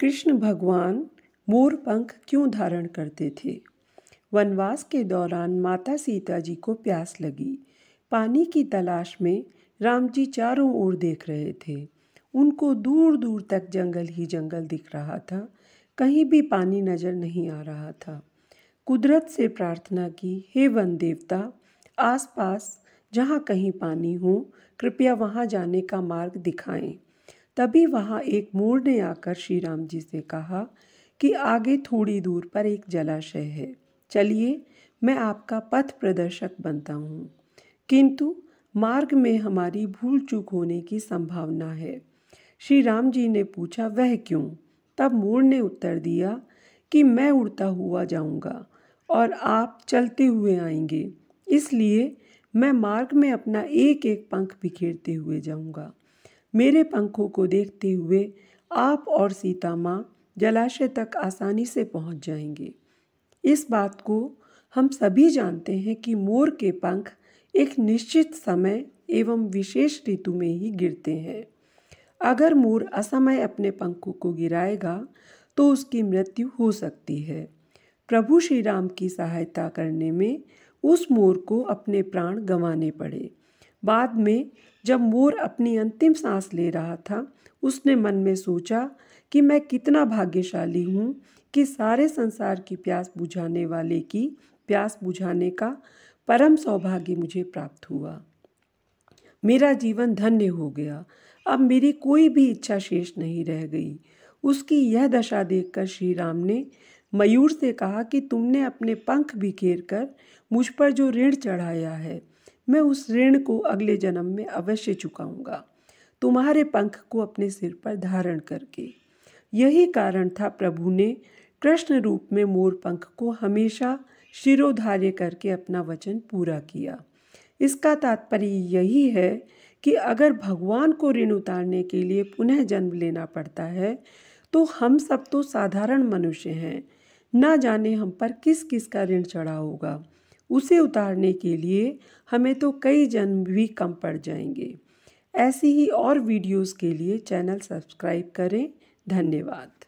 कृष्ण भगवान मोर पंख क्यों धारण करते थे वनवास के दौरान माता सीता जी को प्यास लगी पानी की तलाश में राम जी चारों ओर देख रहे थे उनको दूर दूर तक जंगल ही जंगल दिख रहा था कहीं भी पानी नज़र नहीं आ रहा था कुदरत से प्रार्थना की हे वन देवता आसपास जहाँ कहीं पानी हो कृपया वहाँ जाने का मार्ग दिखाएं तभी वहाँ एक मोर ने आकर श्री राम जी से कहा कि आगे थोड़ी दूर पर एक जलाशय है चलिए मैं आपका पथ प्रदर्शक बनता हूँ किंतु मार्ग में हमारी भूल चूक होने की संभावना है श्री राम जी ने पूछा वह क्यों तब मोर ने उत्तर दिया कि मैं उड़ता हुआ जाऊंगा और आप चलते हुए आएंगे इसलिए मैं मार्ग में अपना एक एक पंख बिखेरते हुए जाऊंगा मेरे पंखों को देखते हुए आप और सीता माँ जलाशय तक आसानी से पहुँच जाएंगे इस बात को हम सभी जानते हैं कि मोर के पंख एक निश्चित समय एवं विशेष ऋतु में ही गिरते हैं अगर मोर असमय अपने पंखों को गिराएगा तो उसकी मृत्यु हो सकती है प्रभु श्री राम की सहायता करने में उस मोर को अपने प्राण गंवाने पड़े बाद में जब मोर अपनी अंतिम सांस ले रहा था उसने मन में सोचा कि मैं कितना भाग्यशाली हूँ कि सारे संसार की प्यास बुझाने वाले की प्यास बुझाने का परम सौभाग्य मुझे प्राप्त हुआ मेरा जीवन धन्य हो गया अब मेरी कोई भी इच्छा शेष नहीं रह गई उसकी यह दशा देखकर श्री राम ने मयूर से कहा कि तुमने अपने पंख बिखेर कर मुझ पर जो ऋण चढ़ाया है मैं उस ऋण को अगले जन्म में अवश्य चुकाऊंगा तुम्हारे पंख को अपने सिर पर धारण करके यही कारण था प्रभु ने कृष्ण रूप में मोर पंख को हमेशा शिरोधार्य करके अपना वचन पूरा किया इसका तात्पर्य यही है कि अगर भगवान को ऋण उतारने के लिए पुनः जन्म लेना पड़ता है तो हम सब तो साधारण मनुष्य हैं ना जाने हम पर किस किस का ऋण चढ़ा होगा उसे उतारने के लिए हमें तो कई जन्म भी कम पड़ जाएंगे ऐसी ही और वीडियोस के लिए चैनल सब्सक्राइब करें धन्यवाद